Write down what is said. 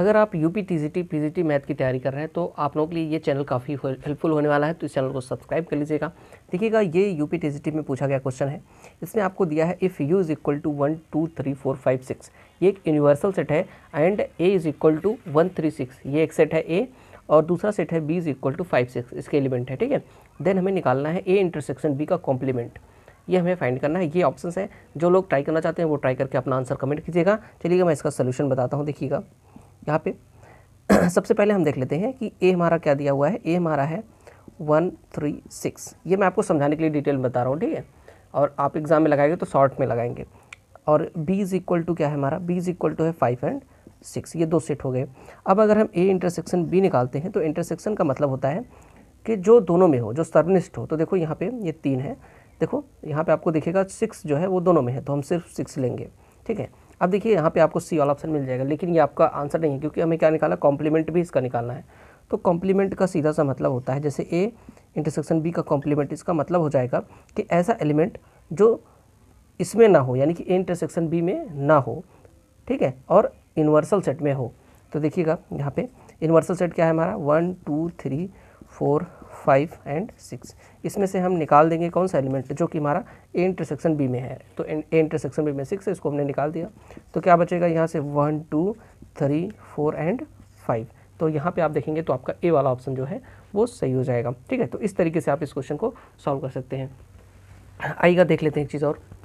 अगर आप U P T G T P G T math की तैयारी कर रहे हैं तो आप लोगों के लिए ये चैनल काफ़ी हेल्पफुल होने वाला है तो इस चैनल को सब्सक्राइब कर लीजिएगा देखिएगा ये U P T G T में पूछा गया क्वेश्चन है इसमें आपको दिया है if U is equal to one two three four five six ये एक यूनिवर्सल सेट है and A is equal to one three six ये एक सेट है ए और दूसरा सेट है B is equal to five six इसके एलिमेंट है ठीक है देन हमें निकालना है ए इंटरसेक्शन बी का कॉम्प्लीमेंट ये हमें फाइंड करना है ये ऑप्शन है जो लोग ट्राई करना चाहते हैं वो ट्राई करके अपना आंसर कमेंट कीजिएगा चलिएगा मैं इसका सोल्यूशन बताता हूँ देखिएगा यहाँ पे सबसे पहले हम देख लेते हैं कि ए हमारा क्या दिया हुआ है ए हमारा है वन थ्री सिक्स ये मैं आपको समझाने के लिए डिटेल बता रहा हूँ ठीक है और आप एग्ज़ाम में लगाएंगे तो शॉर्ट में लगाएंगे और बी इज़ इक्वल टू क्या है हमारा बी इज़ इक्वल टू है फाइव एंड सिक्स ये दो सेट हो गए अब अगर हम ए इंटरसेक्शन बी निकालते हैं तो इंटरसेक्शन का मतलब होता है कि जो दोनों में हो जो सर्वनिष्ठ हो तो देखो यहाँ पे ये तीन है देखो यहाँ पे आपको दिखेगा सिक्स जो है वो दोनों में है तो हम सिर्फ सिक्स लेंगे ठीक है अब देखिए यहाँ पे आपको सी वाला ऑप्शन मिल जाएगा लेकिन ये आपका आंसर नहीं है क्योंकि हमें क्या निकाला कॉम्प्लीमेंट भी इसका निकालना है तो कॉम्प्लीमेंट का सीधा सा मतलब होता है जैसे ए इंटरसेक्शन बी का कॉम्प्लीमेंट इसका मतलब हो जाएगा कि ऐसा एलिमेंट जो इसमें ना हो यानी कि ए इंटरसेक्शन बी में ना हो ठीक है और यूनिवर्सल सेट में हो तो देखिएगा यहाँ पर यूनिवर्सल सेट क्या है हमारा one two three four five and six इसमें से हम निकाल देंगे कौन सा एलिमेंट जो कि हमारा ए इंटरसेक्शन बी में है तो ए इंटरसेक्शन बी में सिक्स है इसको हमने निकाल दिया तो क्या बचेगा यहाँ से one two three four and five तो यहाँ पे आप देखेंगे तो आपका ए वाला ऑप्शन जो है वो सही हो जाएगा ठीक है तो इस तरीके से आप इस क्वेश्चन को सॉल्व कर सकते हैं आइएगा देख लेते हैं एक चीज़ और